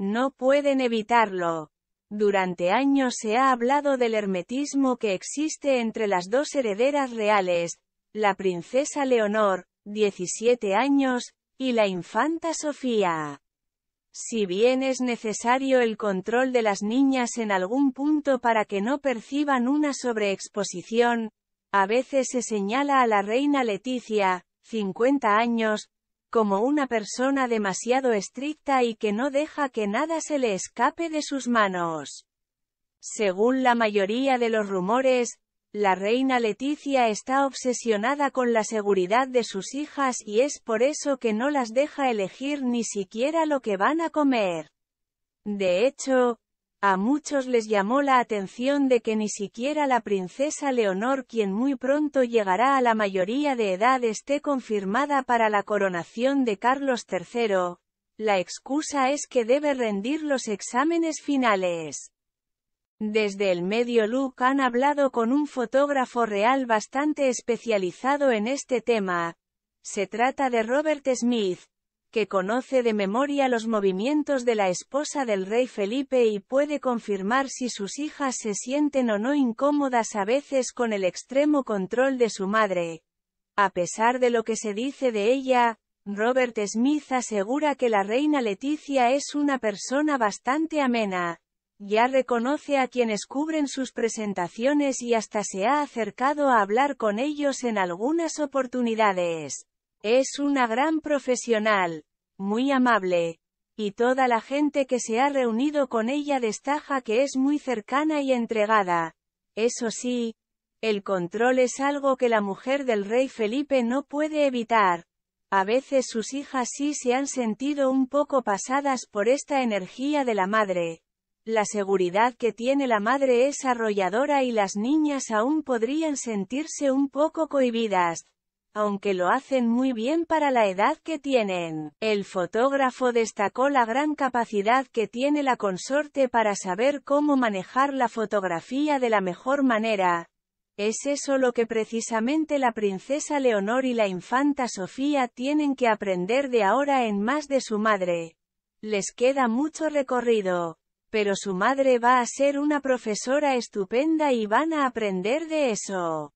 No pueden evitarlo. Durante años se ha hablado del hermetismo que existe entre las dos herederas reales, la princesa Leonor, 17 años, y la infanta Sofía. Si bien es necesario el control de las niñas en algún punto para que no perciban una sobreexposición, a veces se señala a la reina Leticia, 50 años, como una persona demasiado estricta y que no deja que nada se le escape de sus manos. Según la mayoría de los rumores, la reina Leticia está obsesionada con la seguridad de sus hijas y es por eso que no las deja elegir ni siquiera lo que van a comer. De hecho, a muchos les llamó la atención de que ni siquiera la princesa Leonor quien muy pronto llegará a la mayoría de edad esté confirmada para la coronación de Carlos III, la excusa es que debe rendir los exámenes finales. Desde el medio Look han hablado con un fotógrafo real bastante especializado en este tema. Se trata de Robert Smith, que conoce de memoria los movimientos de la esposa del rey Felipe y puede confirmar si sus hijas se sienten o no incómodas a veces con el extremo control de su madre. A pesar de lo que se dice de ella, Robert Smith asegura que la reina Leticia es una persona bastante amena. Ya reconoce a quienes cubren sus presentaciones y hasta se ha acercado a hablar con ellos en algunas oportunidades. Es una gran profesional, muy amable, y toda la gente que se ha reunido con ella destaja que es muy cercana y entregada. Eso sí, el control es algo que la mujer del rey Felipe no puede evitar. A veces sus hijas sí se han sentido un poco pasadas por esta energía de la madre. La seguridad que tiene la madre es arrolladora y las niñas aún podrían sentirse un poco cohibidas, aunque lo hacen muy bien para la edad que tienen. El fotógrafo destacó la gran capacidad que tiene la consorte para saber cómo manejar la fotografía de la mejor manera. Es eso lo que precisamente la princesa Leonor y la infanta Sofía tienen que aprender de ahora en más de su madre. Les queda mucho recorrido pero su madre va a ser una profesora estupenda y van a aprender de eso.